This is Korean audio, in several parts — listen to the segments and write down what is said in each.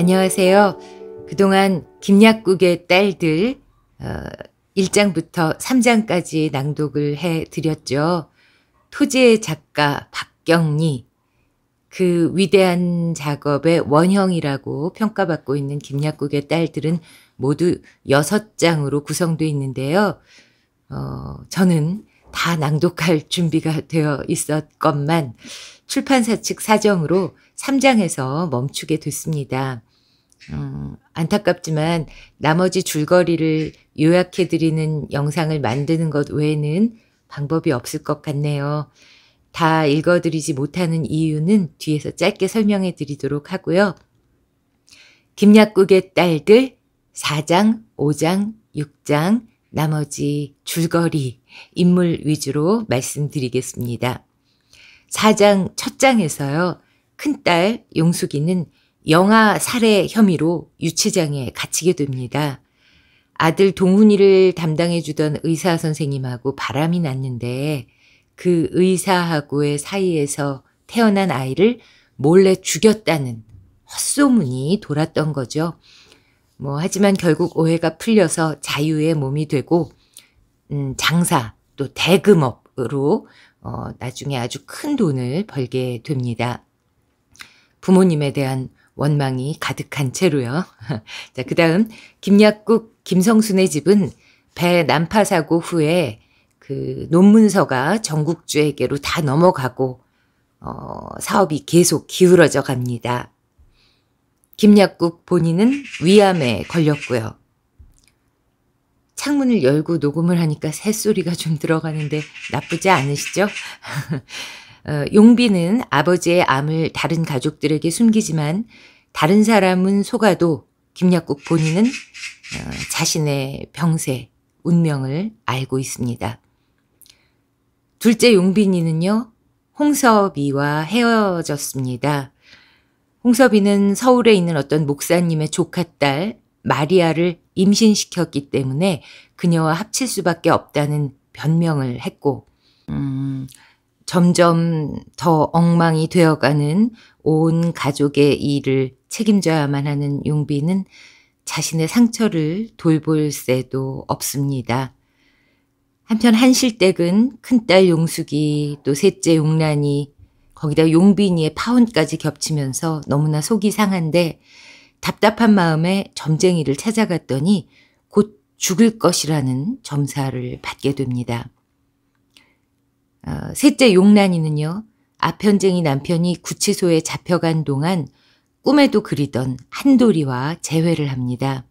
안녕하세요. 그동안 김약국의 딸들 어, 1장부터 3장까지 낭독을 해 드렸죠. 토지의 작가 박경리 그 위대한 작업의 원형이라고 평가받고 있는 김약국의 딸들은 모두 6장으로 구성되어 있는데요. 어, 저는 다 낭독할 준비가 되어 있었건만 출판사 측 사정으로 3장에서 멈추게 됐습니다. 어, 안타깝지만 나머지 줄거리를 요약해드리는 영상을 만드는 것 외에는 방법이 없을 것 같네요. 다 읽어드리지 못하는 이유는 뒤에서 짧게 설명해 드리도록 하고요. 김약국의 딸들 4장, 5장, 6장, 나머지 줄거리, 인물 위주로 말씀드리겠습니다. 4장 첫 장에서요. 큰딸 용숙이는 영아 살해 혐의로 유치장에 갇히게 됩니다. 아들 동훈이를 담당해 주던 의사 선생님하고 바람이 났는데 그 의사하고의 사이에서 태어난 아이를 몰래 죽였다는 헛소문이 돌았던 거죠. 뭐 하지만 결국 오해가 풀려서 자유의 몸이 되고 음, 장사 또 대금업으로 어, 나중에 아주 큰 돈을 벌게 됩니다. 부모님에 대한 원망이 가득한 채로요. 자, 그 다음, 김약국 김성순의 집은 배 난파 사고 후에 그 논문서가 전국주에게로 다 넘어가고, 어, 사업이 계속 기울어져 갑니다. 김약국 본인은 위암에 걸렸고요. 창문을 열고 녹음을 하니까 새소리가 좀 들어가는데 나쁘지 않으시죠? 어, 용비는 아버지의 암을 다른 가족들에게 숨기지만 다른 사람은 속아도 김약국 본인은 어, 자신의 병세, 운명을 알고 있습니다. 둘째 용빈이는요, 홍섭이와 헤어졌습니다. 홍섭이는 서울에 있는 어떤 목사님의 조카 딸 마리아를 임신시켰기 때문에 그녀와 합칠 수밖에 없다는 변명을 했고, 음, 점점 더 엉망이 되어가는 온 가족의 일을 책임져야만 하는 용비는 자신의 상처를 돌볼 새도 없습니다. 한편 한실댁은 큰딸 용숙이 또 셋째 용란이 거기다 용빈이의 파혼까지 겹치면서 너무나 속이 상한데 답답한 마음에 점쟁이를 찾아갔더니 곧 죽을 것이라는 점사를 받게 됩니다. 어, 셋째 용란이는요. 아편쟁이 남편이 구치소에 잡혀간 동안 꿈에도 그리던 한돌이와 재회를 합니다.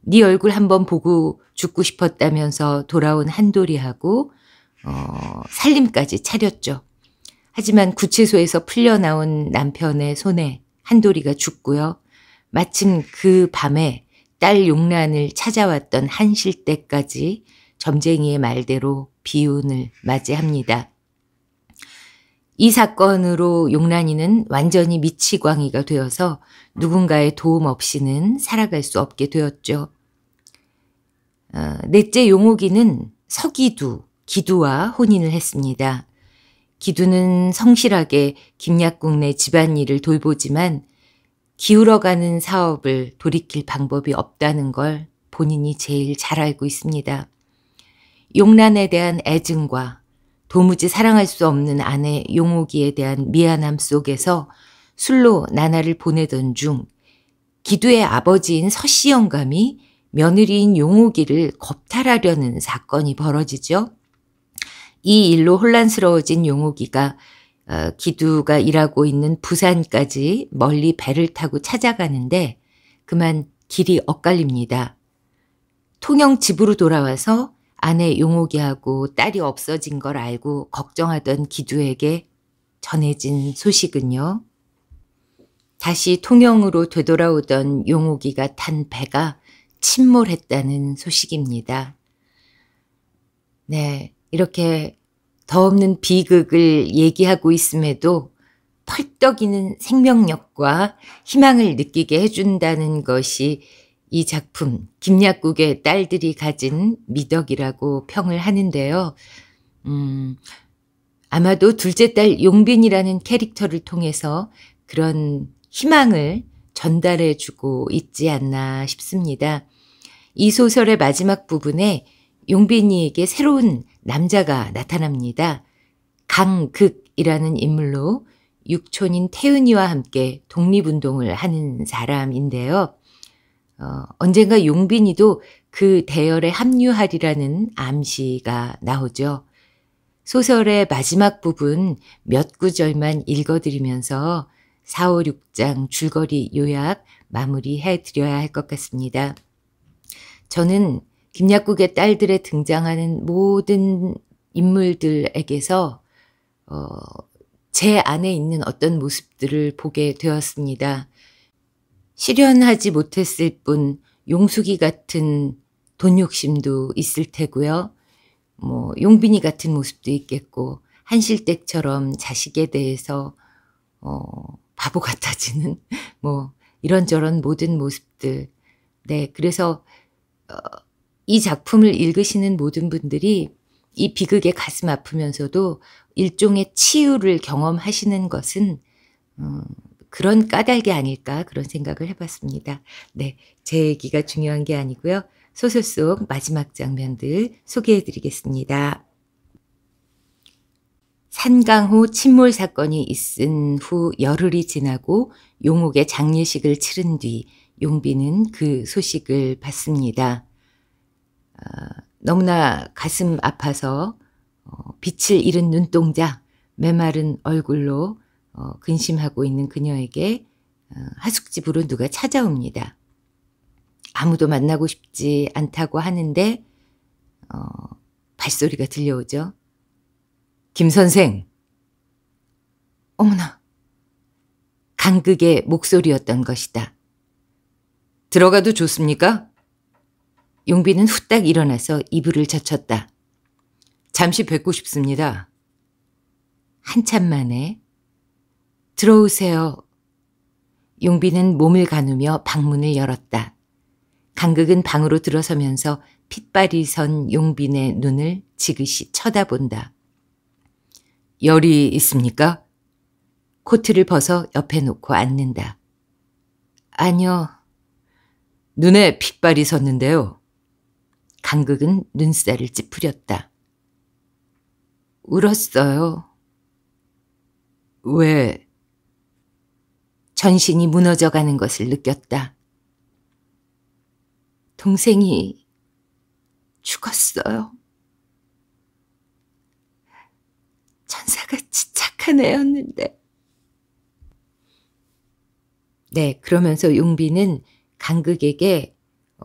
네 얼굴 한번 보고 죽고 싶었다면서 돌아온 한돌이하고 어, 살림까지 차렸죠. 하지만 구치소에서 풀려나온 남편의 손에 한돌이가 죽고요. 마침 그 밤에 딸 용란을 찾아왔던 한실 때까지 점쟁이의 말대로 비운을 맞이합니다. 이 사건으로 용란이는 완전히 미치광이가 되어서 누군가의 도움 없이는 살아갈 수 없게 되었죠. 어, 넷째 용옥이는 서기두, 기두와 혼인을 했습니다. 기두는 성실하게 김약국 내 집안일을 돌보지만 기울어가는 사업을 돌이킬 방법이 없다는 걸 본인이 제일 잘 알고 있습니다. 용란에 대한 애증과 도무지 사랑할 수 없는 아내 용옥이에 대한 미안함 속에서 술로 나날을 보내던 중 기두의 아버지인 서씨 영감이 며느리인 용옥이를 겁탈하려는 사건이 벌어지죠. 이 일로 혼란스러워진 용옥이가 어, 기두가 일하고 있는 부산까지 멀리 배를 타고 찾아가는데 그만 길이 엇갈립니다. 통영 집으로 돌아와서 아내 용옥이하고 딸이 없어진 걸 알고 걱정하던 기두에게 전해진 소식은요. 다시 통영으로 되돌아오던 용옥이가 탄 배가 침몰했다는 소식입니다. 네, 이렇게 더없는 비극을 얘기하고 있음에도 펄떡이는 생명력과 희망을 느끼게 해준다는 것이 이 작품 김약국의 딸들이 가진 미덕이라고 평을 하는데요. 음, 아마도 둘째 딸 용빈이라는 캐릭터를 통해서 그런 희망을 전달해 주고 있지 않나 싶습니다. 이 소설의 마지막 부분에 용빈이에게 새로운 남자가 나타납니다. 강극이라는 인물로 육촌인 태은이와 함께 독립운동을 하는 사람인데요. 어, 언젠가 용빈이도 그 대열에 합류하리라는 암시가 나오죠. 소설의 마지막 부분 몇 구절만 읽어드리면서 4, 5, 6장 줄거리 요약 마무리해 드려야 할 것 같습니다. 저는 김약국의 딸들에 등장하는 모든 인물들에게서 어, 제 안에 있는 어떤 모습들을 보게 되었습니다. 실현하지 못했을 뿐 용숙이 같은 돈 욕심도 있을 테고요. 뭐 용빈이 같은 모습도 있겠고 한실댁처럼 자식에 대해서 어, 바보 같아지는 뭐 이런저런 모든 모습들. 네, 그래서 어, 이 작품을 읽으시는 모든 분들이 이 비극에 가슴 아프면서도 일종의 치유를 경험하시는 것은 음, 그런 까닭이 아닐까 그런 생각을 해봤습니다. 네, 제 얘기가 중요한 게 아니고요. 소설 속 마지막 장면들 소개해드리겠습니다. 산강호 침몰 사건이 있은 후 열흘이 지나고 용옥의 장례식을 치른 뒤 용비는 그 소식을 받습니다. 어, 너무나 가슴 아파서 어, 빛을 잃은 눈동자, 메마른 얼굴로 어, 근심하고 있는 그녀에게 어, 하숙집으로 누가 찾아옵니다. 아무도 만나고 싶지 않다고 하는데 어, 발소리가 들려오죠. 김 선생. 어머나. 강극의 목소리였던 것이다. 들어가도 좋습니까? 용비는 후딱 일어나서 이불을 젖혔다. 잠시 뵙고 싶습니다. 한참 만에 들어오세요. 용비는 몸을 가누며 방문을 열었다. 강극은 방으로 들어서면서 핏발이 선 용빈의 눈을 지그시 쳐다본다. 열이 있습니까? 코트를 벗어 옆에 놓고 앉는다. 아니요. 눈에 핏발이 섰는데요. 강극은 눈살을 찌푸렸다. 울었어요. 왜 전신이 무너져 가는 것을 느꼈다. 동생이 죽었어요. 천사같이 착한 애였는데. 네, 그러면서 용비는 강극에게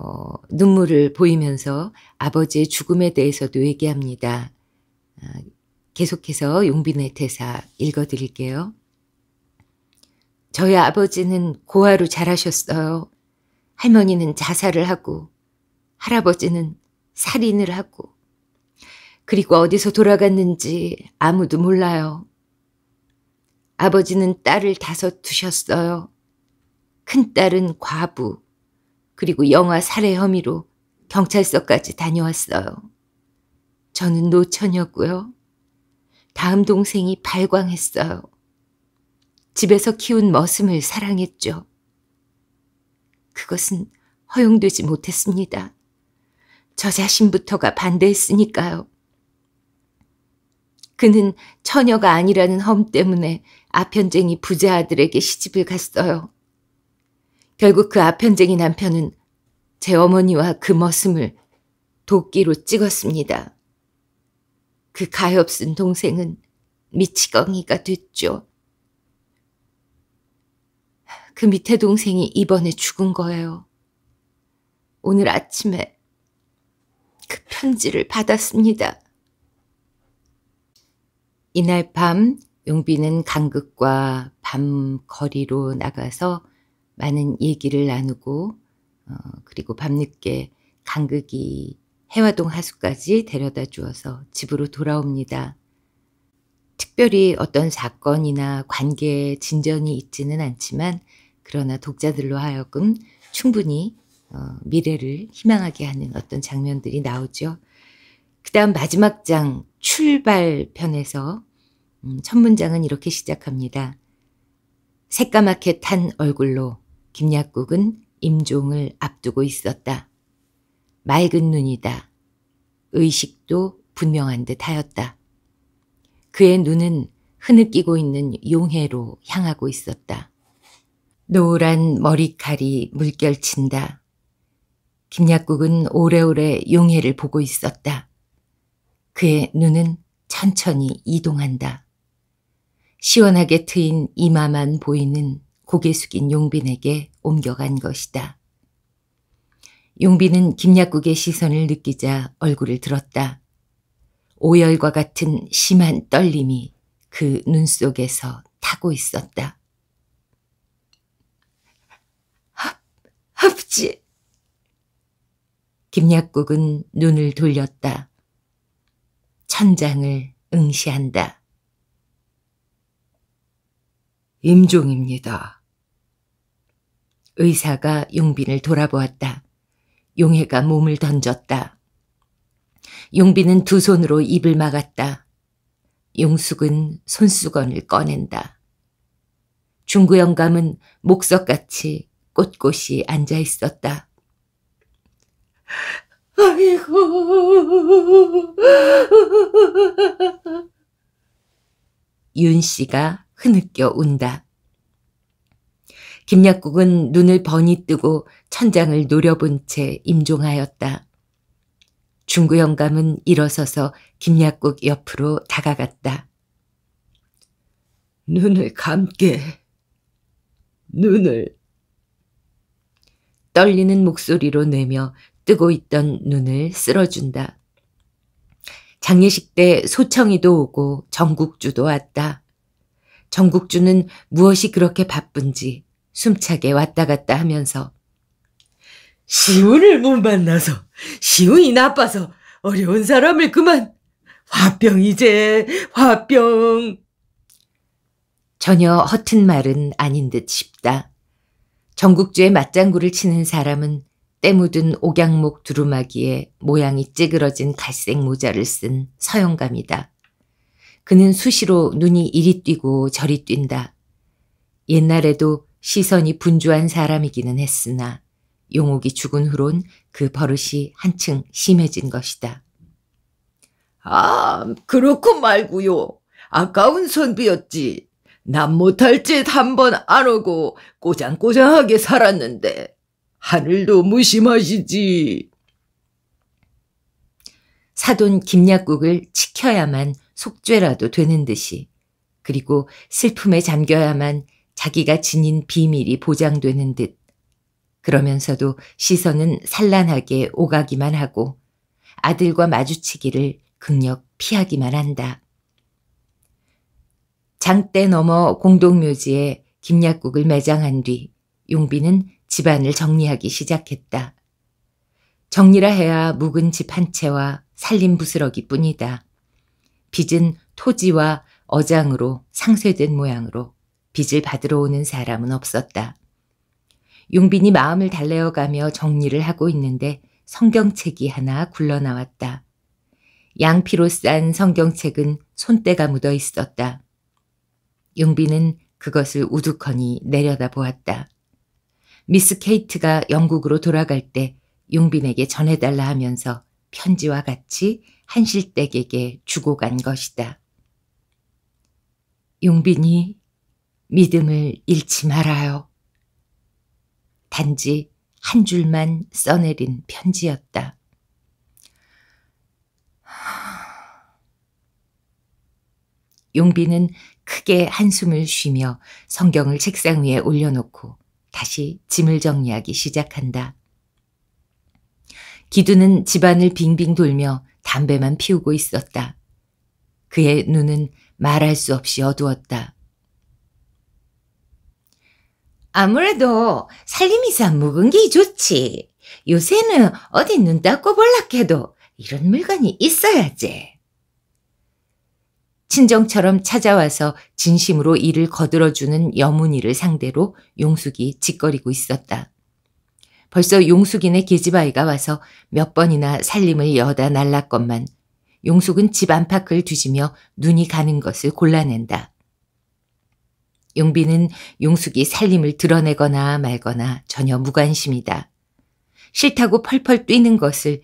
어, 눈물을 보이면서 아버지의 죽음에 대해서도 얘기합니다. 아, 계속해서 용빈의 대사 읽어드릴게요. 저희 아버지는 고아로 자라셨어요. 할머니는 자살을 하고 할아버지는 살인을 하고 그리고 어디서 돌아갔는지 아무도 몰라요. 아버지는 딸을 다섯 두셨어요. 큰딸은 과부, 그리고 영화 살해 혐의로 경찰서까지 다녀왔어요. 저는 노처녀고요 다음 동생이 발광했어요. 집에서 키운 머슴을 사랑했죠. 그것은 허용되지 못했습니다. 저 자신부터가 반대했으니까요. 그는 처녀가 아니라는 험 때문에 아편쟁이 부자 아들에게 시집을 갔어요. 결국 그 아편쟁이 남편은 제 어머니와 그 머슴을 도끼로 찍었습니다. 그 가엾은 동생은 미치광이가 됐죠. 그 밑에 동생이 이번에 죽은 거예요. 오늘 아침에 그 편지를 받았습니다. 이날 밤 용비는 강극과 밤 거리로 나가서 많은 얘기를 나누고 어, 그리고 밤늦게 강극이 해화동 하수까지 데려다 주어서 집으로 돌아옵니다. 특별히 어떤 사건이나 관계에 진전이 있지는 않지만 그러나 독자들로 하여금 충분히 어, 미래를 희망하게 하는 어떤 장면들이 나오죠. 그 다음 마지막 장 출발편에서 음, 첫 문장은 이렇게 시작합니다. 새까맣게 탄 얼굴로 김약국은 임종을 앞두고 있었다. 맑은 눈이다. 의식도 분명한 듯 하였다. 그의 눈은 흐느끼고 있는 용해로 향하고 있었다. 노란 머리칼이 물결친다. 김약국은 오래오래 용해를 보고 있었다. 그의 눈은 천천히 이동한다. 시원하게 트인 이마만 보이는 고개 숙인 용빈에게 옮겨간 것이다. 용빈은 김약국의 시선을 느끼자 얼굴을 들었다. 오열과 같은 심한 떨림이 그 눈 속에서 타고 있었다. 없지 김약국은 눈을 돌렸다. 천장을 응시한다. 임종입니다. 의사가 용빈을 돌아보았다. 용해가 몸을 던졌다. 용빈은 두 손으로 입을 막았다. 용숙은 손수건을 꺼낸다. 중구 영감은 목석같이 꼿꼿이 앉아 있었다. 아이고. 윤 씨가 흐느껴 운다. 김약국은 눈을 번이 뜨고 천장을 노려본 채 임종하였다. 중구 영감은 일어서서 김약국 옆으로 다가갔다. 눈을 감게. 눈을 떨리는 목소리로 내며 뜨고 있던 눈을 쓸어준다. 장례식 때 소청이도 오고 정국주도 왔다. 정국주는 무엇이 그렇게 바쁜지 숨차게 왔다 갔다 하면서 시운을 못 만나서 시운이 나빠서 어려운 사람을 그만 화병이제 화병 전혀 허튼 말은 아닌 듯 싶다. 전국주의 맞장구를 치는 사람은 때 묻은 옥양목 두루마기에 모양이 찌그러진 갈색 모자를 쓴 서영감이다. 그는 수시로 눈이 이리 뛰고 저리 뛴다. 옛날에도 시선이 분주한 사람이기는 했으나 용옥이 죽은 후론 그 버릇이 한층 심해진 것이다. 아, 그렇고 말고요. 아까운 선비였지. 남 못할 짓 한 번 안오고 꼬장꼬장하게 살았는데 하늘도 무심하시지. 사돈 김약국을 지켜야만 속죄라도 되는 듯이 그리고 슬픔에 잠겨야만 자기가 지닌 비밀이 보장되는 듯 그러면서도 시선은 산란하게 오가기만 하고 아들과 마주치기를 극력 피하기만 한다. 장대 넘어 공동묘지에 김약국을 매장한 뒤 용비는 집안을 정리하기 시작했다. 정리라 해야 묵은 집 한 채와 살림 부스러기 뿐이다. 빚은 토지와 어장으로 상쇄된 모양으로 빚을 받으러 오는 사람은 없었다. 용빈이 마음을 달래어가며 정리를 하고 있는데 성경책이 하나 굴러나왔다. 양피로 싼 성경책은 손때가 묻어 있었다. 용비는 그것을 우두커니 내려다보았다. 미스 케이트가 영국으로 돌아갈 때 용빈에게 전해달라 하면서 편지와 같이 한실댁에게 주고 간 것이다. 용빈이 믿음을 잃지 말아요. 단지 한 줄만 써내린 편지였다. 용비는 크게 한숨을 쉬며 성경을 책상 위에 올려놓고 다시 짐을 정리하기 시작한다. 기두는 집안을 빙빙 돌며 담배만 피우고 있었다. 그의 눈은 말할 수 없이 어두웠다. 아무래도 살림이산 묵은 게 좋지. 요새는 어디 눈 닦고 볼락해도 이런 물건이 있어야지. 친정처럼 찾아와서 진심으로 이를 거들어주는 여문이를 상대로 용숙이 짓거리고 있었다. 벌써 용숙인의 계집아이가 와서 몇 번이나 살림을 여다 날랐건만 용숙은 집 안팎을 뒤지며 눈이 가는 것을 골라낸다. 용비는 용숙이 살림을 드러내거나 말거나 전혀 무관심이다. 싫다고 펄펄 뛰는 것을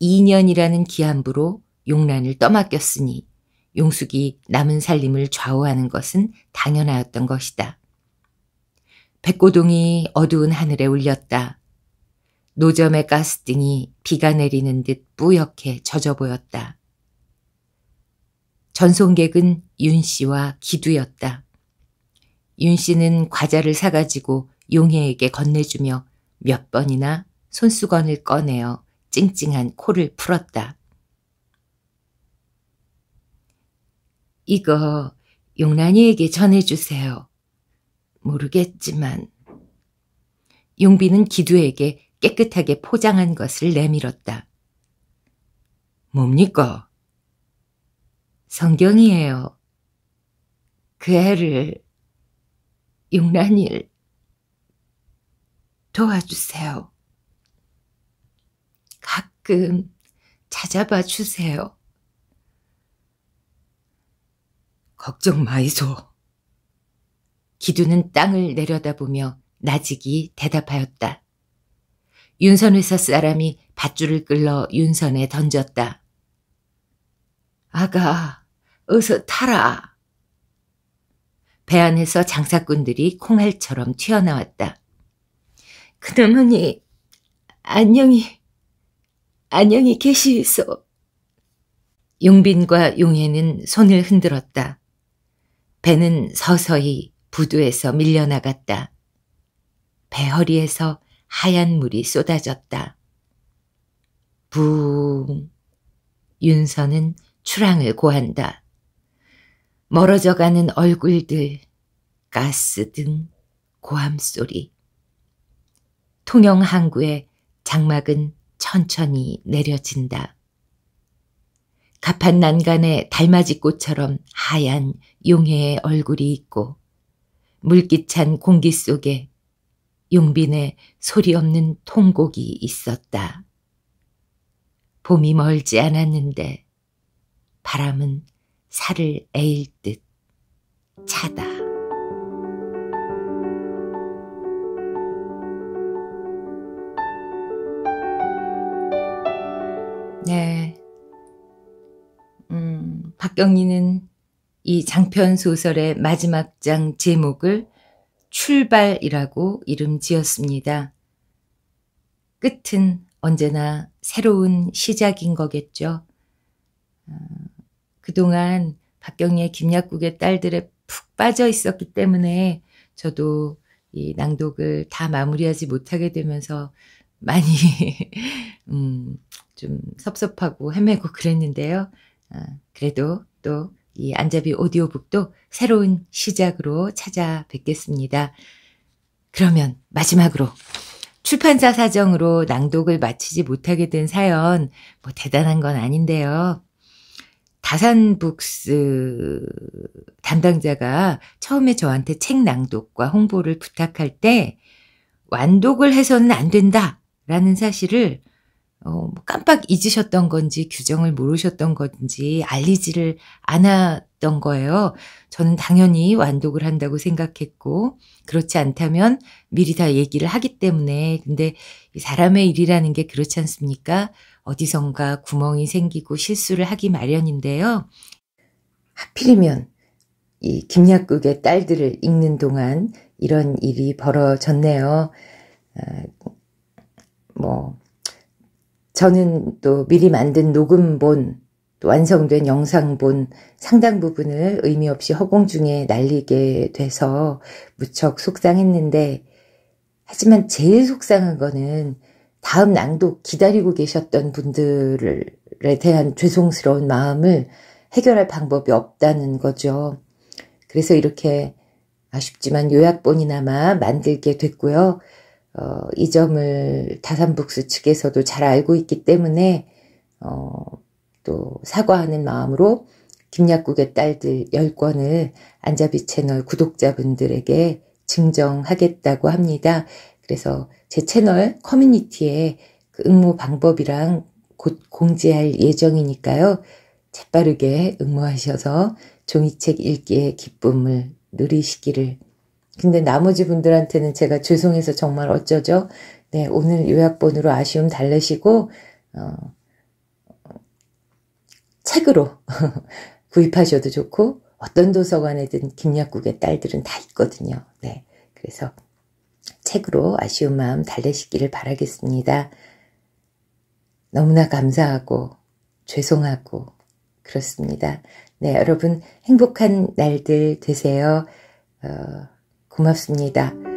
2년이라는 기한부로 용란을 떠맡겼으니 용숙이 남은 살림을 좌우하는 것은 당연하였던 것이다. 백고동이 어두운 하늘에 울렸다. 노점의 가스등이 비가 내리는 듯 뿌옇게 젖어 보였다. 전송객은 윤 씨와 기두였다. 윤 씨는 과자를 사가지고 용해에게 건네주며 몇 번이나 손수건을 꺼내어 찡찡한 코를 풀었다. 이거 용란이에게 전해주세요. 모르겠지만. 용비는 기두에게 깨끗하게 포장한 것을 내밀었다. 뭡니까? 성경이에요. 그 애를 용란일 도와주세요. 가끔 찾아봐 주세요. 걱정 마이소. 기두는 땅을 내려다보며 나직이 대답하였다. 윤선 회사 사람이 밧줄을 끌러 윤선에 던졌다. 아가, 어서 타라. 배 안에서 장사꾼들이 콩알처럼 튀어나왔다. 그놈은이 안녕히 안녕히 계시소. 용빈과 용혜는 손을 흔들었다. 배는 서서히 부두에서 밀려나갔다. 배허리에서 하얀 물이 쏟아졌다. 붕. 윤서는 출항을 고한다. 멀어져가는 얼굴들, 가스등, 고함소리. 통영 항구의 장막은 천천히 내려진다. 갑판 난간에 달맞이 꽃처럼 하얀 용해의 얼굴이 있고 물기찬 공기 속에 용빈의 소리 없는 통곡이 있었다. 봄이 멀지 않았는데 바람은 살을 에일 듯 차다. 네. 박경리는 이 장편 소설의 마지막 장 제목을 출발이라고 이름 지었습니다. 끝은 언제나 새로운 시작인 거겠죠. 어, 그동안 박경리의 김약국의 딸들에 푹 빠져 있었기 때문에 저도 이 낭독을 다 마무리하지 못하게 되면서 많이 음, 좀 섭섭하고 헤매고 그랬는데요. 어, 그래도 또 이 안잡이 오디오북도 새로운 시작으로 찾아뵙겠습니다. 그러면 마지막으로 출판사 사정으로 낭독을 마치지 못하게 된 사연 뭐 대단한 건 아닌데요. 다산북스 담당자가 처음에 저한테 책 낭독과 홍보를 부탁할 때 완독을 해서는 안 된다라는 사실을 어, 뭐 깜빡 잊으셨던 건지 규정을 모르셨던 건지 알리지를 않았던 거예요. 저는 당연히 완독을 한다고 생각했고 그렇지 않다면 미리 다 얘기를 하기 때문에 근데 사람의 일이라는 게 그렇지 않습니까? 어디선가 구멍이 생기고 실수를 하기 마련인데요. 하필이면 이 김약국의 딸들을 읽는 동안 이런 일이 벌어졌네요. 아, 뭐 저는 또 미리 만든 녹음본, 또 완성된 영상본 상당 부분을 의미 없이 허공중에 날리게 돼서 무척 속상했는데, 하지만 제일 속상한 거는 다음 낭독 기다리고 계셨던 분들에 대한 죄송스러운 마음을 해결할 방법이 없다는 거죠. 그래서 이렇게 아쉽지만 요약본이나마 만들게 됐고요. 어, 이 점을 다산북스 측에서도 잘 알고 있기 때문에 어, 또 사과하는 마음으로 김약국의 딸들 10권을 안자비 채널 구독자분들에게 증정하겠다고 합니다. 그래서 제 채널 커뮤니티에 그 응모 방법이랑 곧 공지할 예정이니까요. 재빠르게 응모하셔서 종이책 읽기의 기쁨을 누리시기를 근데 나머지 분들한테는 제가 죄송해서 정말 어쩌죠? 네, 오늘 요약본으로 아쉬움 달래시고, 어, 책으로 구입하셔도 좋고, 어떤 도서관에든 김약국의 딸들은 다 있거든요. 네. 그래서 책으로 아쉬운 마음 달래시기를 바라겠습니다. 너무나 감사하고, 죄송하고, 그렇습니다. 네, 여러분 행복한 날들 되세요. 어... 고맙습니다.